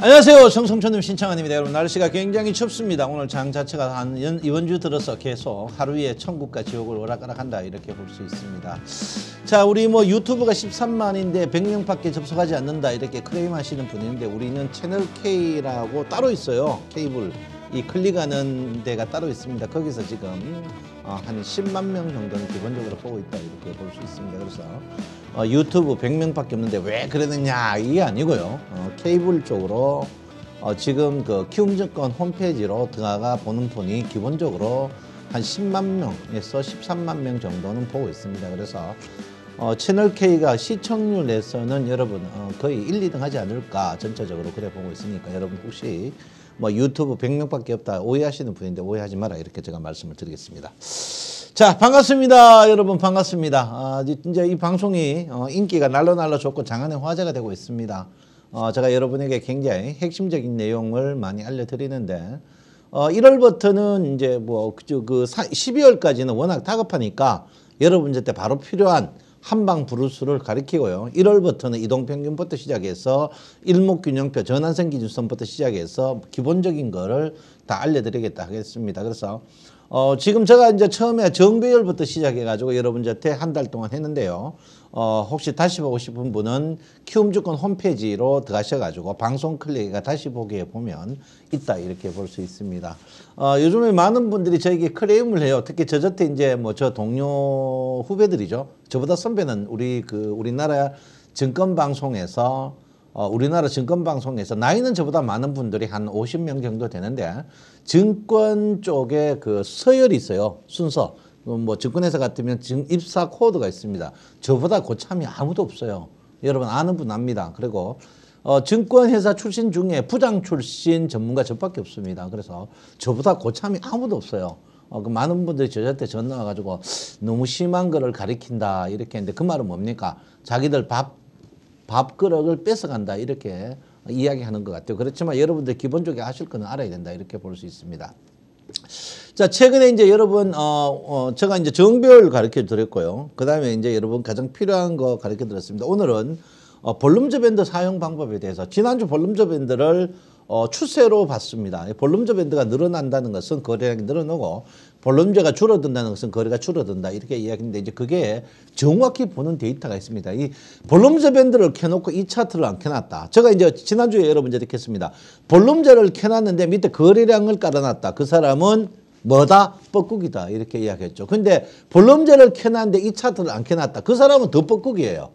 안녕하세요 정성천님 신창환입니다 여러분 날씨가 굉장히 춥습니다 오늘 장 자체가 한 연, 이번 주 들어서 계속 하루에 천국과 지옥을 오락가락한다 이렇게 볼 수 있습니다 자 우리 뭐 유튜브가 13만인데 100명 밖에 접속하지 않는다 이렇게 크레임 하시는 분인데 우리는 채널K라고 따로 있어요 케이블 이 클릭하는 데가 따로 있습니다. 거기서 지금 어, 한 10만 명 정도는 기본적으로 보고 있다 이렇게 볼 수 있습니다. 그래서 어, 유튜브 100명밖에 없는데 왜 그러느냐 이게 아니고요. 어, 케이블 쪽으로 어, 지금 그 키움증권 홈페이지로 들어가 보는 분이 기본적으로 한 10만 명에서 13만 명 정도는 보고 있습니다. 그래서 어, 채널 K가 시청률에서는 여러분 어, 거의 1, 2등 하지 않을까 전체적으로 그래 보고 있으니까 여러분 혹시 뭐 유튜브 100명밖에 없다 오해하시는 분인데 오해하지 마라 이렇게 제가 말씀을 드리겠습니다. 자 반갑습니다 여러분 반갑습니다. 아, 이제 이 방송이 어, 인기가 날로 날로 좋고 장안의 화제가 되고 있습니다. 어, 제가 여러분에게 굉장히 핵심적인 내용을 많이 알려드리는데 어, 1월부터는 이제 뭐그 그 12월까지는 그 워낙 다급하니까 여러분한테 바로 필요한 한방 부루스를 가리키고요. 1월부터는 이동평균부터 시작해서 일목균형표 전환선 기준선부터 시작해서 기본적인 거를 다 알려드리겠다 하겠습니다. 그래서 어, 지금 제가 이제 처음에 정배열부터 시작해가지고 여러분들한테 한 달 동안 했는데요. 어, 혹시 다시 보고 싶은 분은 키움주권 홈페이지로 들어가셔가지고 방송 클릭에 다시 보기에 보면 있다 이렇게 볼 수 있습니다. 어, 요즘에 많은 분들이 저에게 크레임을 해요. 특히 저 저때 이제 뭐 저 동료 후배들이죠. 저보다 선배는 우리 그 우리나라 증권 방송에서 어, 우리나라 증권 방송에서 나이는 저보다 많은 분들이 한 50명 정도 되는데 증권 쪽에 그 서열이 있어요. 순서. 그 뭐 증권회사 같으면 지금 입사 코드가 있습니다. 저보다 고참이 아무도 없어요. 여러분 아는 분 압니다. 그리고 어, 증권회사 출신 중에 부장 출신 전문가 저밖에 없습니다. 그래서 저보다 고참이 아무도 없어요. 어, 그 많은 분들이 저한테 전화 와가지고 너무 심한 거를 가리킨다 이렇게 했는데 그 말은 뭡니까? 자기들 밥 밥그릇을 뺏어간다 이렇게 이야기하는 것 같아요. 그렇지만 여러분들 기본적으로 아실 거는 알아야 된다 이렇게 볼 수 있습니다. 자, 최근에 이제 여러분, 어, 어, 제가 이제 정별 가르쳐 드렸고요. 그 다음에 이제 여러분 가장 필요한 거 가르쳐 드렸습니다. 오늘은 어, 볼륨저 밴드 사용 방법에 대해서 지난주 볼륨저 밴드를 어, 추세로 봤습니다. 볼륨저 밴드가 늘어난다는 것은 거래량이 늘어나고 볼륨제가 줄어든다는 것은 거래가 줄어든다 이렇게 이야기인데 이제 그게 정확히 보는 데이터가 있습니다. 이볼륨저 밴드를 켜놓고 이 차트를 안 켜놨다. 제가 이제 지난주에 여러분들이 켰습니다. 볼륨제를 켜놨는데 밑에 거래량을 깔아놨다. 그 사람은 뭐다? 뻐꾸기다 이렇게 이야기했죠. 근데 볼럼제를 켜놨는데 이 차트를 안 켜놨다. 그 사람은 더 뻐꾸기예요.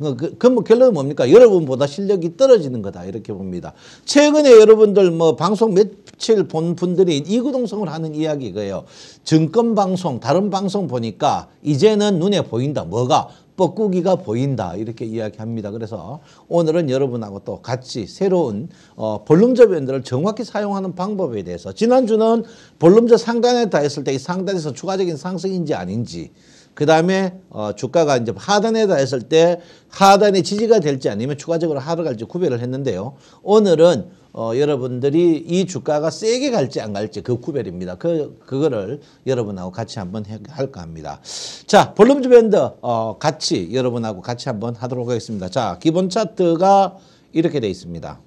그, 그, 그, 뭐 결론은 뭡니까? 여러분보다 실력이 떨어지는 거다. 이렇게 봅니다. 최근에 여러분들 뭐 방송 며칠 본 분들이 이구동성을 하는 이야기가요. 증권방송, 다른 방송 보니까 이제는 눈에 보인다. 뭐가? 뻐꾸기가 보인다 이렇게 이야기합니다. 그래서 오늘은 여러분하고 또 같이 새로운 어, 볼륨저 변들을 정확히 사용하는 방법에 대해서 지난주는 볼륨저 상단에 다 했을 때 이 상단에서 추가적인 상승인지 아닌지 그 다음에 어, 주가가 이제 하단에 닿았을 때 하단에 지지가 될지 아니면 추가적으로 하락할지 구별을 했는데요. 오늘은 어, 여러분들이 이 주가가 세게 갈지 안 갈지 그 구별입니다. 그, 그거를 여러분하고 같이 한번 해, 할까 합니다. 자, 볼륨즈 밴드, 어, 같이, 여러분하고 같이 한번 하도록 하겠습니다. 자, 기본 차트가 이렇게 돼 있습니다.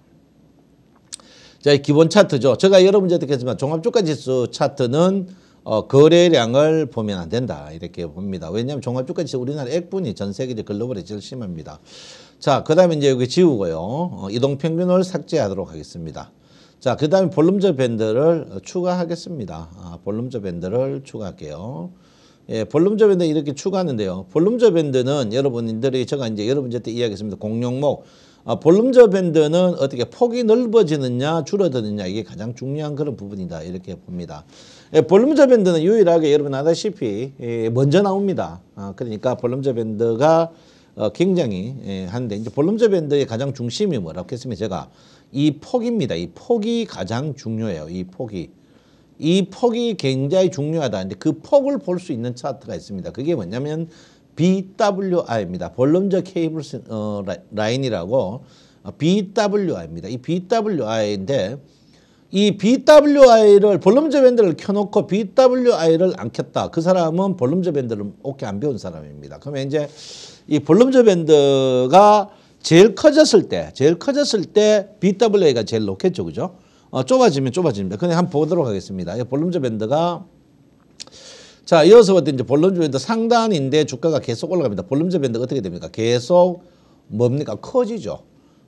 자, 기본 차트죠. 제가 여러분들한테 했지만 종합주가 지수 차트는 어, 거래량을 보면 안 된다. 이렇게 봅니다. 왜냐하면 종합주가 지수 우리나라 액분이 전 세계적 글로벌에 제일 심합니다. 자, 그 다음에 이제 여기 지우고요. 어, 이동평균을 삭제하도록 하겠습니다. 자, 그 다음에 볼륨저 밴드를 추가하겠습니다. 아, 볼륨저 밴드를 추가할게요. 예, 볼륨저 밴드 이렇게 추가하는데요. 볼륨저 밴드는 여러분들이 제가 이제 여러분들한테 이야기했습니다. 공룡목. 아, 볼륨저 밴드는 어떻게 폭이 넓어지느냐 줄어드느냐 이게 가장 중요한 그런 부분이다 이렇게 봅니다. 예, 볼륨저 밴드는 유일하게 여러분 아다시피 예, 먼저 나옵니다. 아, 그러니까 볼륨저 밴드가 어, 굉장히 예, 한데 이제 볼럼저 밴드의 가장 중심이 뭐라고 했으면 제가 이 폭입니다. 이 폭이 가장 중요해요. 이 폭이 이 폭이 굉장히 중요하다. 근데 그 폭을 볼 수 있는 차트가 있습니다. 그게 뭐냐면 BWI입니다. 볼럼저 케이블 어, 라인이라고 어, BWI입니다. 이 BWI인데 이 BWI를 볼륨저 밴드를 켜놓고 BWI를 안 켰다. 그 사람은 볼륨저 밴드를 오케이 안 배운 사람입니다. 그러면 이제 이 볼럼저 밴드가 제일 커졌을 때, 제일 커졌을 때 BWA가 제일 높겠죠. 그죠? 어, 좁아지면 좁아집니다. 그냥 한번 보도록 하겠습니다. 이 볼럼저 밴드가 자, 이어서 봤더니 이제 볼럼저 밴드 상단인데 주가가 계속 올라갑니다. 볼럼저 밴드가 어떻게 됩니까? 계속 뭡니까? 커지죠.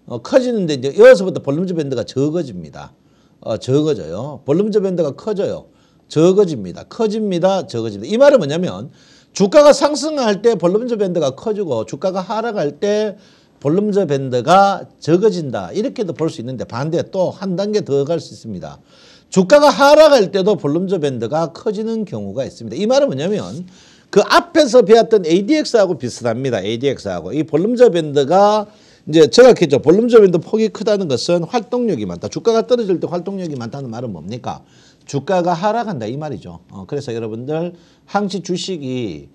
어, 커지는데 이제 이어서부터 볼럼저 밴드가 적어집니다. 어, 적어져요. 볼럼저 밴드가 커져요. 적어집니다. 커집니다. 적어집니다. 이 말은 뭐냐면 주가가 상승할 때 볼륨저 밴드가 커지고 주가가 하락할 때 볼륨저 밴드가 적어진다. 이렇게도 볼 수 있는데 반대 또 한 단계 더 갈 수 있습니다. 주가가 하락할 때도 볼륨저 밴드가 커지는 경우가 있습니다. 이 말은 뭐냐면 그 앞에서 배웠던 ADX하고 비슷합니다. ADX하고 이 볼륨저 밴드가 이제 제각했죠. 볼륨저 밴드 폭이 크다는 것은 활동력이 많다. 주가가 떨어질 때 활동력이 많다는 말은 뭡니까? 주가가 하락한다 이 말이죠. 어, 그래서 여러분들 항시 주식이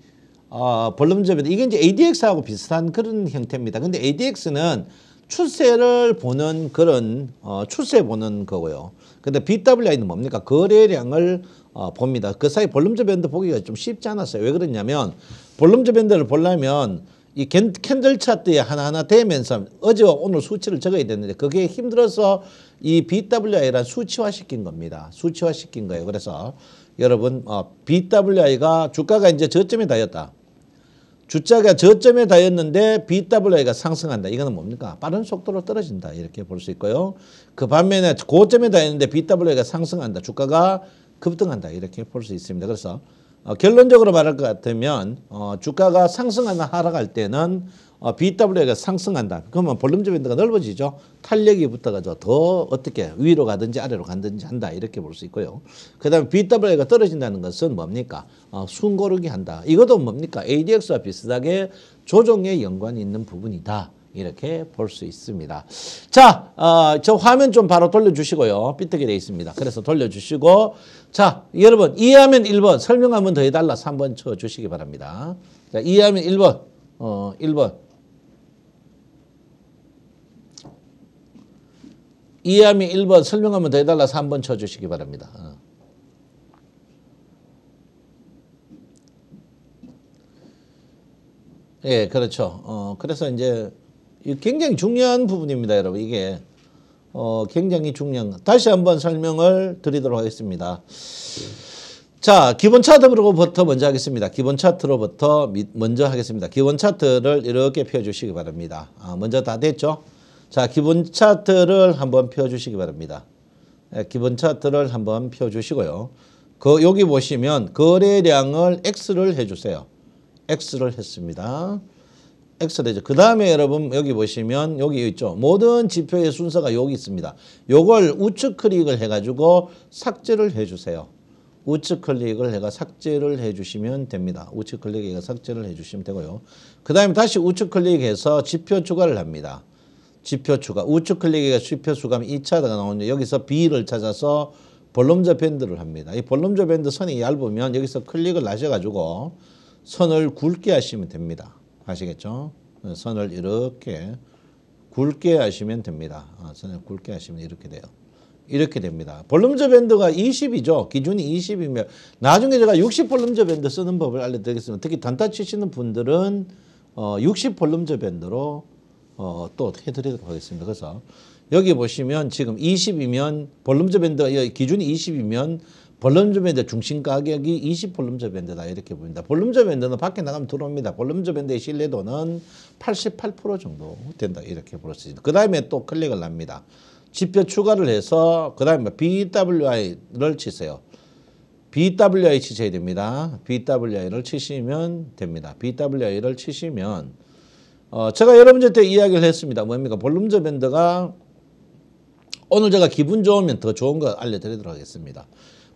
어, 볼륨접이다 이게 이제 ADX하고 비슷한 그런 형태입니다. 근데 ADX는 추세를 보는 그런 어, 추세 보는 거고요. 근데 BWI는 뭡니까? 거래량을 어, 봅니다. 그 사이 볼륨저 밴드 보기가 좀 쉽지 않았어요. 왜그러냐면 볼륨저 밴드를 보려면 이 캔들 차트에 하나하나 대면서 어제와 오늘 수치를 적어야 되는데 그게 힘들어서 이 BWI란 수치화시킨 겁니다. 수치화시킨 거예요. 그래서 여러분 어, BWI가 주가가 이제 저점에 닿였다. 주자가 저점에 닿였는데 BWI가 상승한다. 이거는 뭡니까? 빠른 속도로 떨어진다. 이렇게 볼 수 있고요. 그 반면에 고점에 닿였는데 BWI가 상승한다. 주가가 급등한다. 이렇게 볼 수 있습니다. 그래서 어, 결론적으로 말할 것 같으면 어, 주가가 상승하나 하락할 때는 어, BW가 상승한다. 그러면 볼륨즈 밴드가 넓어지죠. 탄력이 붙어가지고 더 어떻게 위로 가든지 아래로 가든지 한다. 이렇게 볼 수 있고요. 그 다음에 BW가 떨어진다는 것은 뭡니까? 어, 순고르기 한다. 이것도 뭡니까? ADX와 비슷하게 조정에 연관이 있는 부분이다. 이렇게 볼 수 있습니다. 자, 어, 저 화면 좀 바로 돌려주시고요. 삐뚤게 돼 있습니다. 그래서 돌려주시고 자, 여러분 이해하면 1번, 설명 하면더 해달라 3번 쳐주시기 바랍니다. 자, 이해하면 1번, 어, 1번. 이해하면 1번, 설명하면 더 해달라 3번 쳐주시기 바랍니다. 어. 예, 그렇죠. 어, 그래서 이제 굉장히 중요한 부분입니다, 여러분. 이게 어, 굉장히 중요한 것. 다시 한번 설명을 드리도록 하겠습니다. 자, 기본 차트로부터 먼저 하겠습니다. 기본 차트로부터 먼저 하겠습니다. 기본 차트를 이렇게 펴주시기 바랍니다. 아, 먼저 다 됐죠? 자, 기본 차트를 한번 펴주시기 바랍니다. 네, 기본 차트를 한번 펴주시고요. 그 여기 보시면 거래량을 X를 해주세요. X를 했습니다. 엑 X 이죠그 다음에 여러분 여기 보시면 여기 있죠. 모든 지표의 순서가 여기 있습니다. 요걸 우측 클릭을 해가지고 삭제를 해주세요. 우측 클릭을 해가 삭제를 해주시면 됩니다. 우측 클릭해가 삭제를 해주시면 되고요. 그 다음에 다시 우측 클릭해서 지표 추가를 합니다. 지표 추가. 우측 클릭해가 지표 수감 2차가 나오는데 여기서 B를 찾아서 볼륨저 밴드를 합니다. 이 볼륨저 밴드 선이 얇으면 여기서 클릭을 하셔가지고 선을 굵게 하시면 됩니다. 아시겠죠? 선을 이렇게 굵게 하시면 됩니다. 어, 선을 굵게 하시면 이렇게 돼요. 이렇게 됩니다. 볼륨저 밴드가 20이죠. 기준이 20이면 나중에 제가 60 볼륨저 밴드 쓰는 법을 알려드리겠습니다. 특히 단타 치시는 분들은 어, 60 볼륨저 밴드로 어, 또 해드리도록 하겠습니다. 그래서 여기 보시면 지금 20이면 볼륨저 밴드 가 기준이 20이면 볼륨저 밴드 중심 가격이 20 볼륨저 밴드다 이렇게 보입니다. 볼륨저 밴드는 밖에 나가면 들어옵니다. 볼륨저 밴드의 신뢰도는 88% 정도 된다 이렇게 볼 수 있습니다. 그 다음에 또 클릭을 합니다. 지표 추가를 해서 그 다음에 뭐 BWI를 치세요. BWI 치셔야 됩니다. BWI를 치시면 됩니다. BWI를 치시면 어 제가 여러분들한테 이야기를 했습니다. 뭡니까? 볼륨저 밴드가 오늘 제가 기분 좋으면 더 좋은 거 알려드리도록 하겠습니다.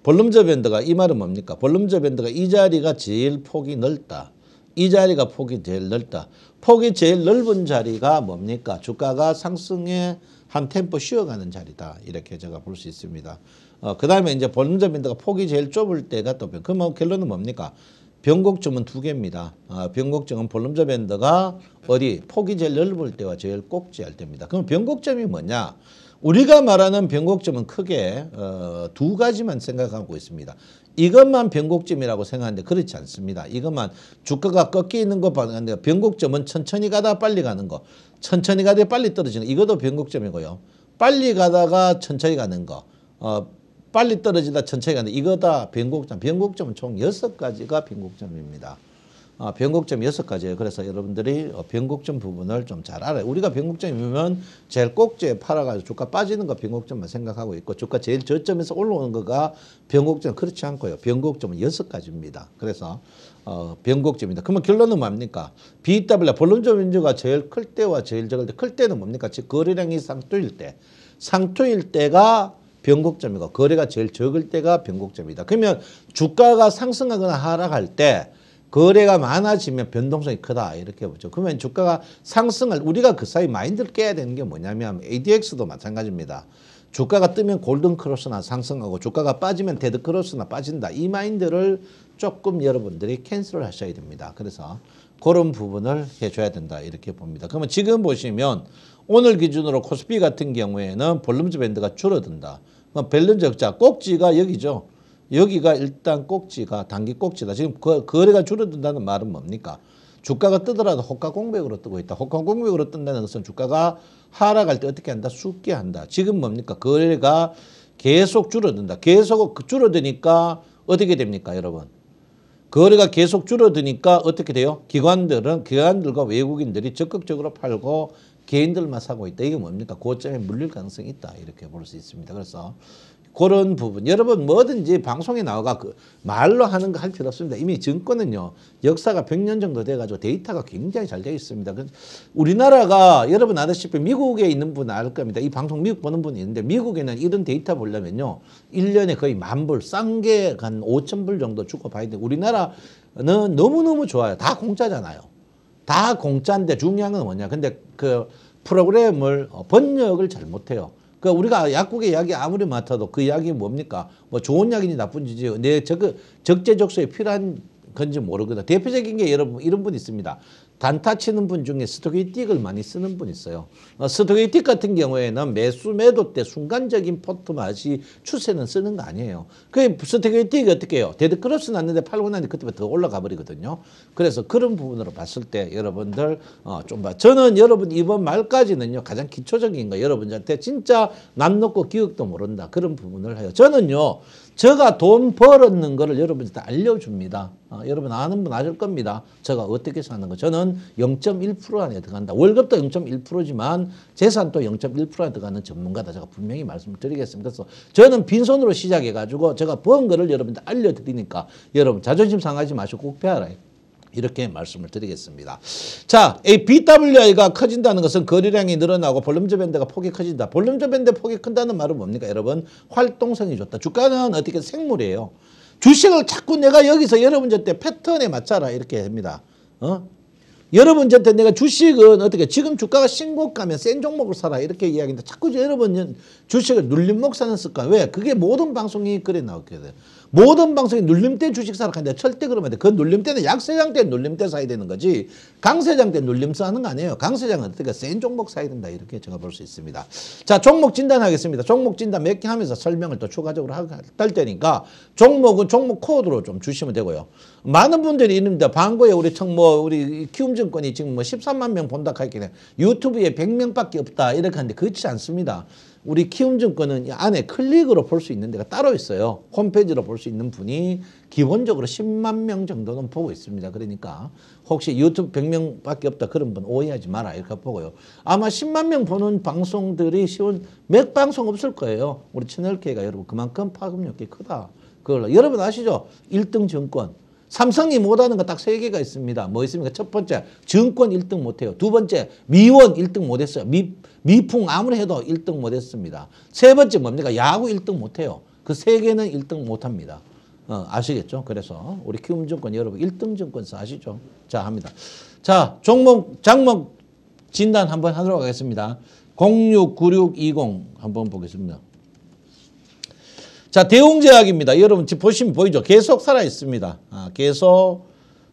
볼륨저 밴드가 이 말은 뭡니까? 볼륨저 밴드가 이 자리가 제일 폭이 넓다. 이 자리가 폭이 제일 넓다. 폭이 제일 넓은 자리가 뭡니까? 주가가 상승에 한 템포 쉬어가는 자리다. 이렇게 제가 볼 수 있습니다. 어, 그 다음에 이제 볼륨저 밴드가 폭이 제일 좁을 때가 또 변. 그러면 뭐 결론은 뭡니까? 변곡점은 두 개입니다. 아, 변곡점은 볼륨저 밴드가 어디 폭이 제일 넓을 때와 제일 꼭지할 때입니다. 그럼 변곡점이 뭐냐? 우리가 말하는 변곡점은 크게 어, 두 가지만 생각하고 있습니다. 이것만 변곡점이라고 생각하는데 그렇지 않습니다. 이것만 주가가 꺾여있는것 봤는데 변곡점은 천천히 가다 빨리 가는 거, 천천히 가다 빨리 떨어지는 거, 이것도 변곡점이고요. 빨리 가다가 천천히 가는 거, 어, 빨리 떨어지다 천천히 가는 거, 이거 다 변곡점. 변곡점은 총 여섯 가지가 변곡점입니다. 아, 변곡점 6가지예요. 그래서 여러분들이 어, 변곡점 부분을 좀 잘 알아요. 우리가 변곡점이면 제일 꼭지에 팔아가지고 주가 빠지는 거 변곡점만 생각하고 있고 주가 제일 저점에서 올라오는 거가 변곡점 그렇지 않고요. 변곡점은 6가지입니다. 그래서 어, 변곡점입니다. 그러면 결론은 뭡니까? BW, 본론점 인주가 제일 클 때와 제일 적을 때, 클 때는 뭡니까? 즉, 거래량이 상투일 때. 상투일 때가 변곡점이고, 거래가 제일 적을 때가 변곡점이다. 그러면 주가가 상승하거나 하락할 때, 거래가 많아지면 변동성이 크다 이렇게 보죠. 그러면 주가가 상승을 우리가 그 사이 마인드를 깨야 되는 게 뭐냐면 ADX도 마찬가지입니다. 주가가 뜨면 골든 크로스나 상승하고 주가가 빠지면 데드 크로스나 빠진다. 이 마인드를 조금 여러분들이 캔슬을 하셔야 됩니다. 그래서 그런 부분을 해줘야 된다 이렇게 봅니다. 그러면 지금 보시면 오늘 기준으로 코스피 같은 경우에는 볼륨즈 밴드가 줄어든다. 밸런스 적자 꼭지가 여기죠. 여기가 일단 꼭지가 단기 꼭지다. 지금 거, 거래가 줄어든다는 말은 뭡니까? 주가가 뜨더라도 호가 공백으로 뜨고 있다. 호가 공백으로 뜬다는 것은 주가가 하락할 때 어떻게 한다? 숙게 한다. 지금 뭡니까? 거래가 계속 줄어든다. 계속 줄어드니까 어떻게 됩니까, 여러분? 거래가 계속 줄어드니까 어떻게 돼요? 기관들은 기관들과 외국인들이 적극적으로 팔고 개인들만 사고 있다. 이게 뭡니까? 고점에 물릴 가능성이 있다. 이렇게 볼 수 있습니다. 그래서 그런 부분. 여러분 뭐든지 방송에 나와가 그 말로 하는 거 할 필요 없습니다. 이미 증권은요. 역사가 100년 정도 돼가지고 데이터가 굉장히 잘 되어 있습니다. 그 우리나라가 여러분 아다시피 미국에 있는 분 알 겁니다. 이 방송 미국 보는 분이 있는데 미국에는 이런 데이터 보려면요. 1년에 거의 만 불, 싼 게 한 5천 불 정도 주고 봐야 돼. 우리나라는 너무너무 좋아요. 다 공짜잖아요. 다 공짜인데 중요한 건 뭐냐. 근데 그 프로그램을 번역을 잘 못해요. 그러니까 우리가 약국의 약이 아무리 많아도그 약이 뭡니까? 뭐 좋은 약인지 나쁜지 내 적, 적재적소에 필요한 건지 모르거든. 대표적인 게 여러분 이런 분 있습니다. 단타 치는 분 중에 스토게이틱을 많이 쓰는 분 있어요. 어, 스토게이틱 같은 경우에는 매수 매도 때 순간적인 포트 맛이 추세는 쓰는 거 아니에요. 그 스토게이틱이 어떻게 해요? 데드 크로스 났는데 팔고 나니 그때부터 더 올라가 버리거든요. 그래서 그런 부분으로 봤을 때 여러분들 어, 좀 봐. 저는 여러분 이번 말까지는요. 가장 기초적인 거 여러분들한테 진짜 남 놓고 기억도 모른다. 그런 부분을 해요. 저는요. 제가 돈 벌었는 거를 여러분들 알려줍니다. 아, 여러분 아는 분 아실 겁니다. 제가 어떻게 사는 거. 저는 0.1% 안에 들어간다. 월급도 0.1%지만 재산도 0.1% 안에 들어가는 전문가다. 제가 분명히 말씀을 드리겠습니다. 그래서 저는 빈손으로 시작해가지고 제가 번 거를 여러분들 알려드리니까 여러분 자존심 상하지 마시고 꼭 배워라. 이렇게 말씀을 드리겠습니다. 자, 이 BWI가 커진다는 것은 거래량이 늘어나고 볼륨저 밴드가 폭이 커진다. 볼륨저 밴드 폭이 큰다는 말은 뭡니까? 여러분, 활동성이 좋다. 주가는 어떻게 생물이에요. 주식을 자꾸 내가 여기서 여러분들 때 패턴에 맞춰라 이렇게 합니다. 어? 여러분한테 내가 주식은 어떻게 지금 주가가 신고가면 센 종목을 사라 이렇게 이야기인데 자꾸 여러분 주식을 눌림목 사는 습관 왜 그게 모든 방송이 글에 나왔게 돼요 모든 방송이 눌림대 주식 사러 간다. 절대 그러면 돼. 그 눌림대는 약세장 때 눌림대 사야 되는 거지. 강세장 때 눌림사 하는 거 아니에요. 강세장은 어떻게 센 종목 사야 된다. 이렇게 제가 볼 수 있습니다. 자, 종목 진단하겠습니다. 종목 진단 몇 개 하면서 설명을 또 추가적으로 할 테니까 종목은 종목 코드로 좀 주시면 되고요. 많은 분들이 있는데 방구에 우리 청뭐 우리 키움증권이 지금 뭐 13만 명 본다 하기는 유튜브에 100명밖에 없다 이렇게 하는데 그렇지 않습니다. 우리 키움증권은 이 안에 클릭으로 볼 수 있는 데가 따로 있어요. 홈페이지로 볼 수 있는 분이 기본적으로 10만 명 정도는 보고 있습니다. 그러니까 혹시 유튜브 100명밖에 없다 그런 분 오해하지 마라 이렇게 보고요. 아마 10만 명 보는 방송들이 쉬운 맥 방송 없을 거예요. 우리 채널K가 여러분 그만큼 파급력이 크다. 그걸 여러분 아시죠? 1등 증권 삼성이 못하는 거 딱 세 개가 있습니다. 뭐 있습니까? 첫 번째, 증권 1등 못해요. 두 번째, 미원 1등 못했어요. 미, 미풍 아무리 해도 1등 못했습니다. 세 번째 뭡니까? 야구 1등 못해요. 그 세 개는 1등 못합니다. 어, 아시겠죠? 그래서 우리 키움증권 여러분 1등 증권사 아시죠? 자 합니다. 자 종목 장목 진단 한번 하도록 하겠습니다. 069620 한번 보겠습니다. 자, 대웅제약입니다. 여러분 지금 보시면 보이죠? 계속 살아있습니다. 아, 계속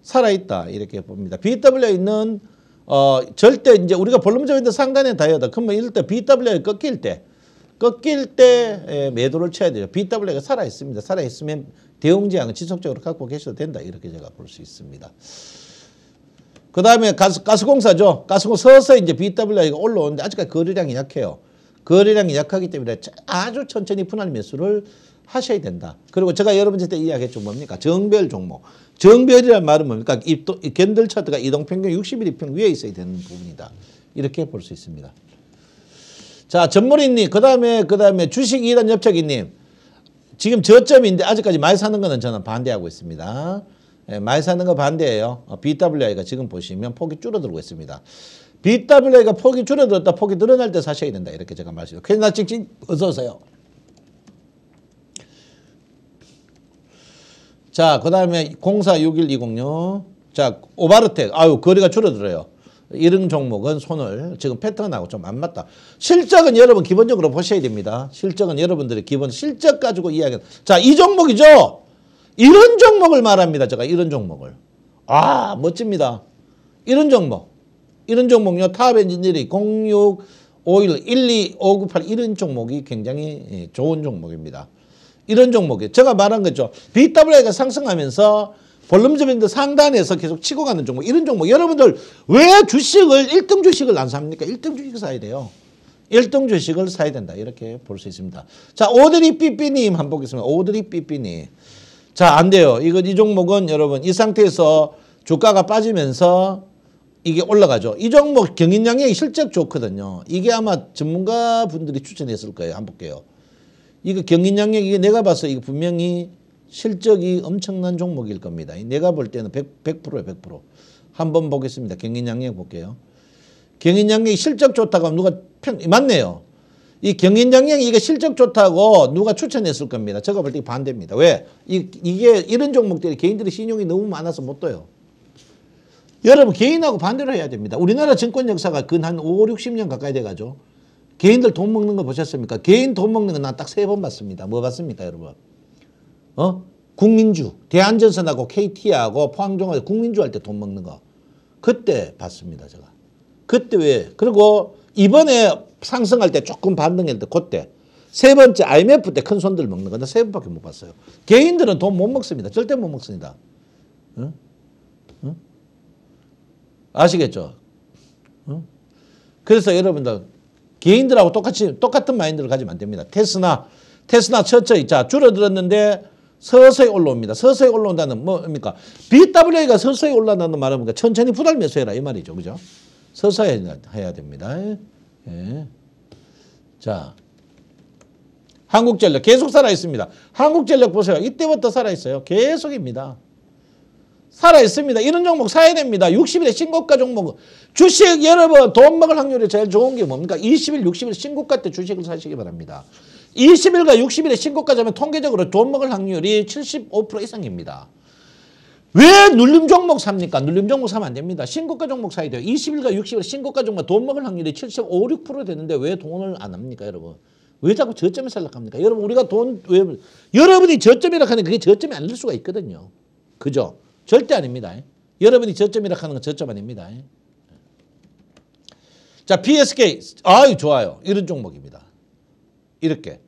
살아있다. 이렇게 봅니다. BW에 있는, 어, 절대 이제 우리가 볼륨적인데 상단에 다이어다. 그러면 뭐 이럴 때 BW에 꺾일 때, 꺾일 때 예, 매도를 쳐야 돼요. BW가 살아있습니다. 살아있으면 대웅제약은 지속적으로 갖고 계셔도 된다. 이렇게 제가 볼 수 있습니다. 그 다음에 가스, 가스공사죠. 가스공사 서서히 이제 BWI가 올라오는데 아직까지 거래량이 약해요. 거래량이 약하기 때문에 아주 천천히 분할 매수를 하셔야 된다. 그리고 제가 여러분한테 이야기했죠. 뭡니까? 정별 종목. 정별이란 말은 뭡니까? 견들 차트가 이동 평균 61평 위에 있어야 되는 부분이다. 이렇게 볼 수 있습니다. 자, 전문인님, 그 다음에, 그 다음에 주식 이단 엽착이님 지금 저점인데 아직까지 많이 사는 거는 저는 반대하고 있습니다. 예, 많이 사는 거 반대예요. 어, BWI가 지금 보시면 폭이 줄어들고 있습니다. BWI가 폭이 줄어들었다, 폭이 늘어날 때 사셔야 된다. 이렇게 제가 말씀드려괜 쾌나 그러니까 찍찍, 어서오세요. 자, 그 다음에 046120요. 자, 오바르텍. 아유, 거리가 줄어들어요. 이런 종목은 손을 지금 패턴하고 좀 안 맞다. 실적은 여러분 기본적으로 보셔야 됩니다. 실적은 여러분들의 기본 실적 가지고 이야기. 자, 이 종목이죠. 이런 종목을 말합니다. 제가 이런 종목을. 아, 멋집니다. 이런 종목. 이런 종목요. 타업 엔진들이 06, 51, 12, 598 이런 종목이 굉장히 예, 좋은 종목입니다. 이런 종목이에요. 제가 말한 거죠. BWI가 상승하면서 볼륨 점인데 상단에서 계속 치고 가는 종목. 이런 종목. 여러분들 왜 주식을 일등 주식을 안 삽니까? 일등 주식 을 사야 돼요. 일등 주식을 사야 된다. 이렇게 볼 수 있습니다. 자, 오드리 삐삐님 한번 보겠습니다. 오드리 삐삐님. 자, 안 돼요. 이거이 종목은 여러분 이 상태에서 주가가 빠지면서 이게 올라가죠. 이 종목 경인량이 실적 좋거든요. 이게 아마 전문가 분들이 추천했을 거예요. 한번 볼게요. 이거 경인양력 이게 내가 봐서 이거 분명히 실적이 엄청난 종목일 겁니다. 내가 볼 때는 100, 1예요 100%. 한번 보겠습니다. 경인양력 볼게요. 경인양력이 실적 좋다고 하면 누가 평 맞네요. 이 경인양력이 이게 실적 좋다고 누가 추천했을 겁니다. 제가 볼 때 반대입니다. 왜? 이, 이게 이런 종목들이 개인들의 신용이 너무 많아서 못 떠요. 여러분 개인하고 반대로 해야 됩니다. 우리나라 증권 역사가 근 한 5, 60년 가까이 돼가죠. 개인들 돈 먹는 거 보셨습니까? 개인 돈 먹는 거 난 딱 세 번 봤습니다. 뭐 봤습니까, 여러분? 어? 국민주, 대한전선하고 KT하고 포항종합 국민주 할 때 돈 먹는 거. 그때 봤습니다, 제가. 그때 왜? 그리고 이번에 상승할 때 조금 반등했는데 그때. 세 번째 IMF 때 큰 손들 먹는 건데 세 번밖에 못 봤어요. 개인들은 돈 못 먹습니다. 절대 못 먹습니다. 응? 응? 아시겠죠? 응? 그래서 여러분들 개인들하고 똑같이 똑같은 마인드를 가지면 안 됩니다. 테스나 테스나 처처히 자 줄어들었는데 서서히 올라옵니다. 서서히 올라온다는 뭐, 뭡니까? BWA가 서서히 올라온다는 말은 뭡니까? 천천히 부달 매수해라 이 말이죠. 그죠? 서서히 해야 됩니다. 예. 자. 한국전력 계속 살아있습니다. 한국전력 보세요. 이때부터 살아있어요. 계속입니다. 살아있습니다. 이런 종목 사야 됩니다. 60일에 신고가 종목. 주식 여러분 돈 먹을 확률이 제일 좋은 게 뭡니까? 20일, 60일 신고가 때 주식을 사시기 바랍니다. 20일과 60일에 신고가 자면 통계적으로 돈 먹을 확률이 75% 이상입니다. 왜 눌림 종목 삽니까? 눌림 종목 사면 안 됩니다. 신고가 종목 사야 돼요. 20일과 60일 신고가 종목 돈 먹을 확률이 75, 6% 되는데 왜 돈을 안 합니까, 여러분? 왜 자꾸 저점에 살락합니까? 여러분, 우리가 돈, 왜, 여러분이 저점이라 하는 그게 저점이 아닐 수가 있거든요. 그죠? 절대 아닙니다. 여러분이 저점이라 하는 건 저점 아닙니다. 자, PSK. 아유, 좋아요. 이런 종목입니다. 이렇게.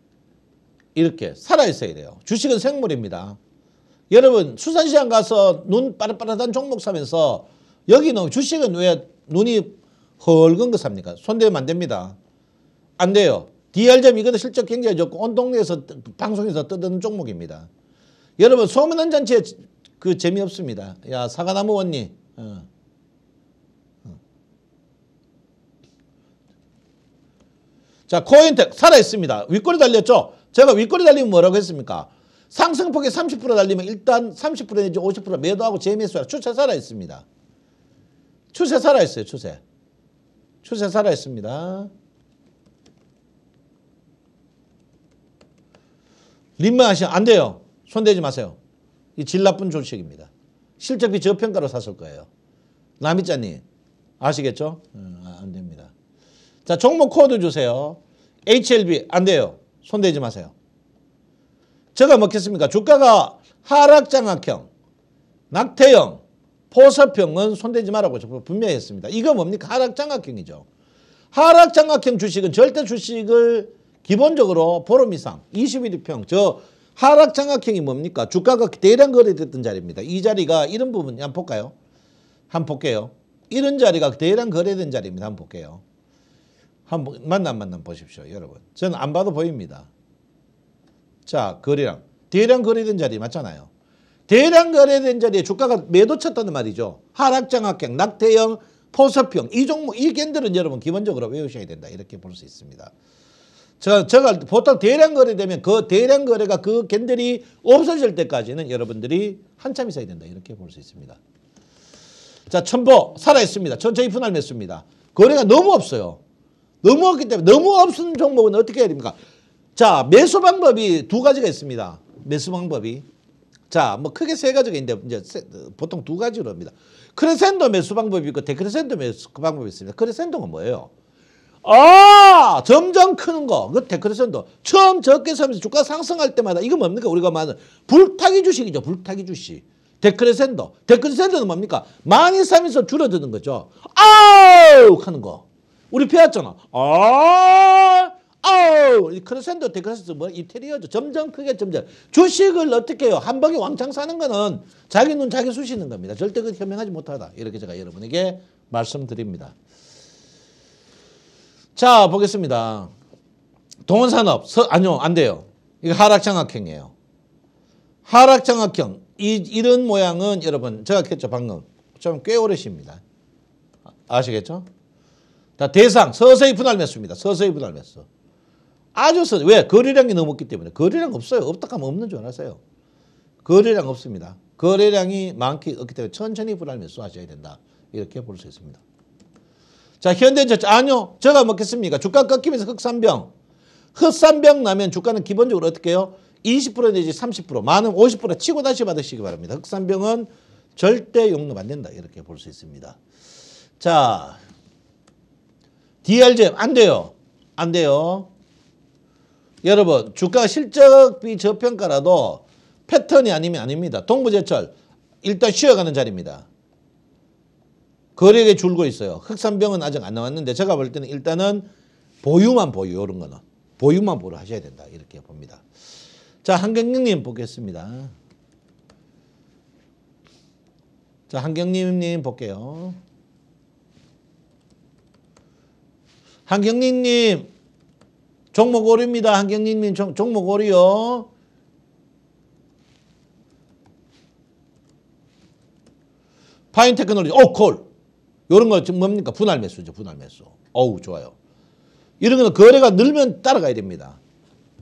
이렇게. 살아있어야 돼요. 주식은 생물입니다. 여러분, 수산시장 가서 눈 빠릇빠릇한 종목 사면서 여기는 주식은 왜 눈이 헐건 거 삽니까? 손대면 안 됩니다. 안 돼요. DR점 이거는 실적 굉장히 좋고 온 동네에서 방송에서 뜯는 종목입니다. 여러분 소문 한 잔치에 그 재미없습니다. 야 사과나무 원리. 어. 어. 자 코인텍 살아있습니다. 윗꼬리 달렸죠? 제가 윗꼬리 달리면 뭐라고 했습니까? 상승폭이 30% 달리면 일단 30% 내지 50% 매도하고 재미있어요. 추세 살아있습니다. 추세 살아있어요. 추세. 추세 살아있습니다. 림마 하시면 안 돼요. 손대지 마세요. 질 나쁜 주식입니다. 실적비 그 저평가로 샀을 거예요. 남이자님 아시겠죠? 음, 안 됩니다. 자 종목 코드 주세요. HLB 안 돼요. 손대지 마세요. 제가 먹겠습니까? 주가가 하락장악형, 낙태형, 포섭형은 손대지 말라고 분명히 했습니다. 이거 뭡니까? 하락장악형이죠. 하락장악형 주식은 절대 주식을 기본적으로 보름 이상 21평 저 하락 장악형이 뭡니까? 주가가 대량 거래됐던 자리입니다. 이 자리가 이런 부분 한번 볼까요? 한번 볼게요. 이런 자리가 대량 거래된 자리입니다. 한번 볼게요. 한번 만남 만남 보십시오. 여러분. 저는 안 봐도 보입니다. 자, 거래량. 대량 거래된 자리 맞잖아요. 대량 거래된 자리에 주가가 매도쳤다는 말이죠. 하락장악형 낙태형, 포섭형 이 종목 이 겐들은 여러분 기본적으로 외우셔야 된다. 이렇게 볼 수 있습니다. 저, 저가 보통 대량 거래되면 그 대량 거래가 그갠들이 없어질 때까지는 여러분들이 한참 있어야 된다. 이렇게 볼 수 있습니다. 자, 천보 살아있습니다. 천천히 분할 매수니다 거래가 너무 없어요. 너무 없기 때문에 너무 없은 종목은 어떻게 해야 됩니까? 자, 매수 방법이 두 가지가 있습니다. 매수 방법이. 자, 뭐 크게 세 가지가 있는데 이제 세, 보통 두 가지로 합니다. 크레센도 매수 방법이 있고 데크레센도 매수 방법이 있습니다. 크레센도가 뭐예요? 아 점점 크는 거. 그 데크레션도 처음 적게 사면서 주가 상승할 때마다 이거 뭡니까 우리가 말하는 불타기 주식이죠. 불타기 주식. 데크레센더. 데크레센더는 뭡니까? 많이 사면서 줄어드는 거죠. 아우 하는 거. 우리 배웠잖아. 아 아우 크레센더 데크레센더 뭐 이태리어죠. 점점 크게 점점. 주식을 어떻게 해요? 한 방에 왕창 사는 거는 자기 눈 자기 수시는 겁니다. 절대 그 현명하지 못하다. 이렇게 제가 여러분에게 말씀드립니다. 자, 보겠습니다. 동원산업, 서, 아니요, 안 돼요. 이거 하락장악형이에요. 하락장악형, 이, 이런 모양은 여러분, 제가 했죠, 방금. 좀 꽤 오래십니다. 아, 아시겠죠? 자, 대상, 서서히 분할매수입니다. 서서히 분할매수. 아주 서서 왜? 거래량이 너무 없기 때문에. 거래량 없어요. 없다 하면 없는 줄알았요 거래량 없습니다. 거래량이 많기 없기 때문에 천천히 분할매수 하셔야 된다. 이렇게 볼 수 있습니다. 자, 현대제철 아니요. 제가 먹겠습니까? 주가 꺾이면서 흑산병. 흑산병 나면 주가는 기본적으로 어떻게 해요? 20% 내지 30% 많으면 50% 치고 다시 받으시기 바랍니다. 흑산병은 절대 용납 안 된다. 이렇게 볼 수 있습니다. 자, DRGM 안 돼요. 안 돼요. 여러분 주가 실적 비저평가라도 패턴이 아니면 아닙니다. 동부제철 일단 쉬어가는 자리입니다. 거래액 줄고 있어요. 흑산병은 아직 안 나왔는데 제가 볼 때는 일단은 보유만 보유 이런 거는 보유만 보유 하셔야 된다 이렇게 봅니다. 자 한경님 보겠습니다. 자 한경님 볼게요. 한경님님 종목 오류입니다. 한경님님 종목 오류요. 파인 테크놀로지, 오, 콜. 이런 거 지금 뭡니까? 분할 매수죠. 분할 매수. 어우 좋아요. 이런 거는 거래가 늘면 따라가야 됩니다.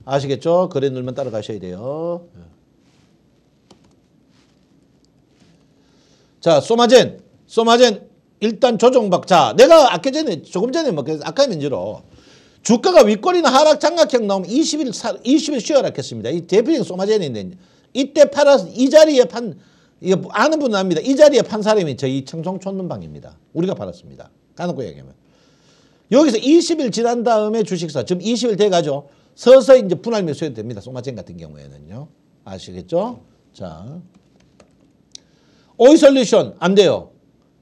아시겠죠? 거래 늘면 따라가셔야 돼요. 예. 자, 소마젠. 소마젠 일단 조정박. 자, 내가 아까 전에 조금 전에 뭐 아까 민지로 주가가 윗꼬이나 하락 장각형 나오면 20일 20일 쉬어라 했습니다. 이 대표적인 소마젠인데 이때 팔아서 이 자리에 판 이거 아는 분은 압니다. 이 자리에 판 사람이 저희 청송촌놈방입니다. 우리가 팔았습니다. 까놓고 얘기하면. 여기서 20일 지난 다음에 주식사, 지금 20일 돼가죠. 서서히 이제 분할 매수해도 됩니다. 송마젠 같은 경우에는요. 아시겠죠? 자. 오이 솔루션, 안 돼요.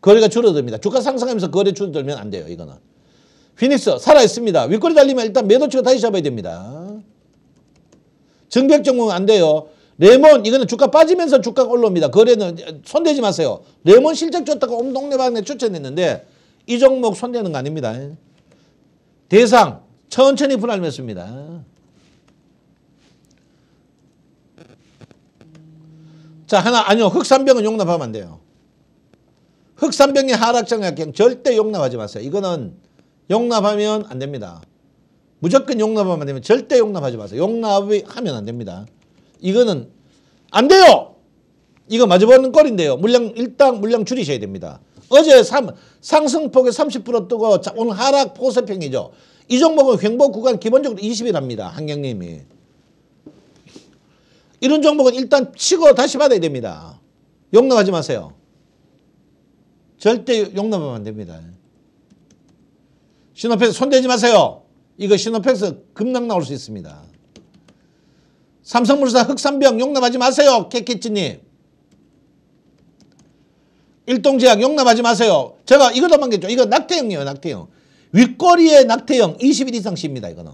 거래가 줄어듭니다. 주가 상승하면서 거래 줄어들면 안 돼요. 이거는. 피닉스, 살아있습니다. 윗거이 달리면 일단 매도치가 다시 잡아야 됩니다. 정백정은 안 돼요. 레몬 이거는 주가 빠지면서 주가가 올라옵니다. 거래는 손대지 마세요. 레몬 실적 좋다고 온 동네방네 추천했는데 이 종목 손대는 거 아닙니다. 대상 천천히 분할 매수입니다. 자 하나 아니요 흑산병은 용납하면 안 돼요. 흑산병의 하락장약행 절대 용납하지 마세요. 이거는 용납하면 안 됩니다. 무조건 용납하면 안 되면 절대 용납하지 마세요. 용납 하면 안 됩니다. 이거는 안 돼요. 이거 마주보는 꼴인데요. 물량 일단 물량 줄이셔야 됩니다. 어제 3, 상승폭에 30% 뜨고 자, 오늘 하락 포세평이죠. 이 종목은 횡보 구간 기본적으로 20이랍니다. 한경님이. 이런 종목은 일단 치고 다시 받아야 됩니다. 용납하지 마세요. 절대 용납하면 안 됩니다. 신호패스 손대지 마세요. 이거 신호패스 급락 나올 수 있습니다. 삼성물산 흑산병 용납하지 마세요. 캐키치님. 일동제약 용납하지 마세요. 제가 이거 도망겠죠 이거 낙태형이에요. 낙태형. 윗꼬리에 낙태형 20일 이상 씁니다. 이거는.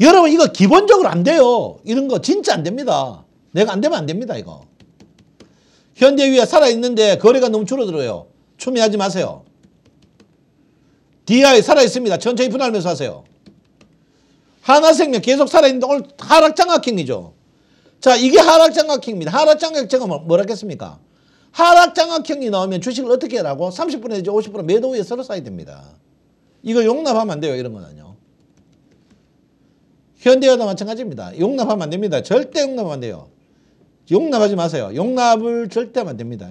여러분 이거 기본적으로 안 돼요. 이런 거 진짜 안 됩니다. 내가 안 되면 안 됩니다. 이거. 현대위에 살아있는데 거래가 너무 줄어들어요. 추미하지 마세요. DI 살아있습니다. 천천히 분할면서 하세요. 하나생명 계속 살아있는데 오늘 하락장악형이죠. 자 이게 하락장악형입니다. 하락장악형은 뭐라 했습니까? 하락장악형이 나오면 주식을 어떻게 하라고? 30% 내지 50% 매도 위에 서로 쌓야 됩니다. 이거 용납하면 안 돼요. 이런 거는요. 현대화도 마찬가지입니다. 용납하면 안 됩니다. 절대 용납하면 안 돼요. 용납하지 마세요. 용납을 절대 하면 안 됩니다.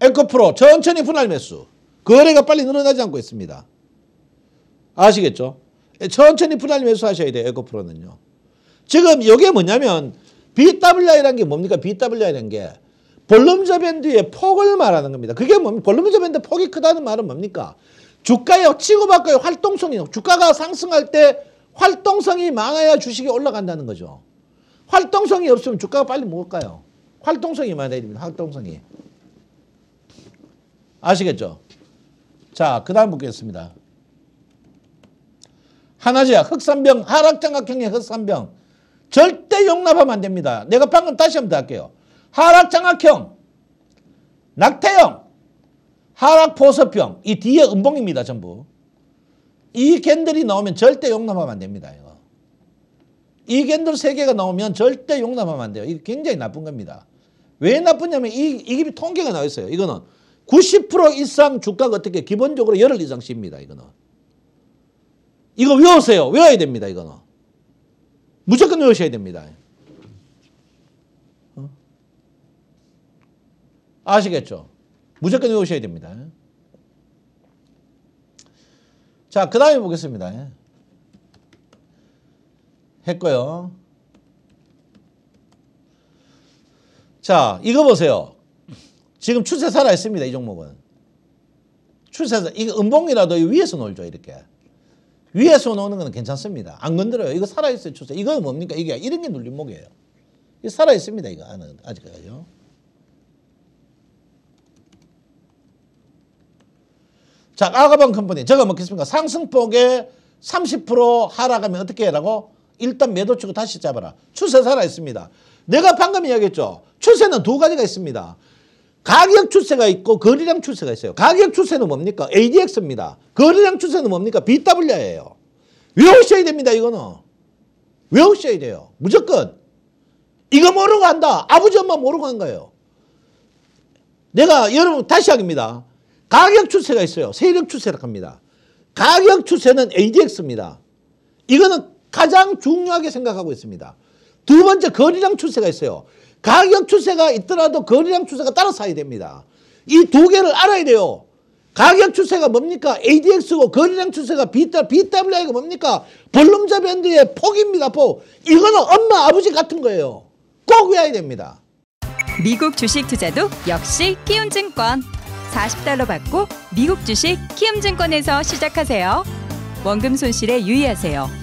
에코프로 천천히 분할 매수. 거래가 빨리 늘어나지 않고 있습니다. 아시겠죠? 예, 천천히 분할님 회수하셔야 돼요. 에코프로는요. 지금 이게 뭐냐면 BWI라는 게 뭡니까? BWI라는 게 볼륨저 밴드의 폭을 말하는 겁니다. 그게 뭡니까? 볼륨저 밴드 폭이 크다는 말은 뭡니까? 주가의 치고받고의 활동성이 주가가 상승할 때 활동성이 많아야 주식이 올라간다는 거죠. 활동성이 없으면 주가가 빨리 먹을까요? 활동성이 많아야 됩니다. 활동성이. 아시겠죠? 자, 그 다음 보겠습니다. 하나지야 흑산병 하락장각형의 흑산병 절대 용납하면 안 됩니다. 내가 방금 다시 한번 할게요. 하락장학형 낙태형 하락포섭형 이 뒤에 음봉입니다. 전부. 이 겐들이 나오면 절대 용납하면 안 됩니다. 이거. 이 겐들 세개가 나오면 절대 용납하면 안 돼요. 이거 굉장히 나쁜 겁니다. 왜 나쁘냐면 이, 이게 통계가 나와 있어요. 이거는 90% 이상 주가가 어떻게 기본적으로 열흘 이상 씁니다. 이거는. 이거 외우세요. 외워야 됩니다. 이거는. 무조건 외우셔야 됩니다. 어? 아시겠죠? 무조건 외우셔야 됩니다. 자, 그 다음에 보겠습니다. 했고요. 자, 이거 보세요. 지금 추세 살아있습니다. 이 종목은. 추세, 이거 음봉이라도 위에서 놀죠. 이렇게. 위에서 오는 건 괜찮습니다. 안 건드려요. 이거 살아있어요. 추세. 이건 뭡니까? 이게 이런 게 눌림목이에요. 이 살아있습니다. 이거 아직까지요. 자, 아가방 컴퍼니. 제가 먹겠습니까? 상승폭에 30% 하락하면 어떻게 해라고? 일단 매도 치고 다시 잡아라. 추세 살아있습니다. 내가 방금 이야기했죠. 추세는 두 가지가 있습니다. 가격 추세가 있고 거래량 추세가 있어요. 가격 추세는 뭡니까? ADX입니다. 거래량 추세는 뭡니까? BW예요. 외우셔야 됩니다. 이거는. 외우셔야 돼요. 무조건. 이거 모르고 간다. 아버지 엄마 모르고 간 거예요. 내가 여러분 다시 하겠습니다. 가격 추세가 있어요. 세력 추세라고 합니다. 가격 추세는 ADX입니다. 이거는 가장 중요하게 생각하고 있습니다. 두 번째 거래량 추세가 있어요. 가격 추세가 있더라도 거래량 추세가 따라사야 됩니다. 이 두 개를 알아야 돼요. 가격 추세가 뭡니까? ADX고 거래량 추세가 BWI가 뭡니까? 볼룸자 밴드의 폭입니다. 폭. 이거는 엄마 아버지 같은 거예요. 꼭 외워야 됩니다. 미국 주식 투자도 역시 키움증권. 40달러 받고 미국 주식 키움증권에서 시작하세요. 원금 손실에 유의하세요.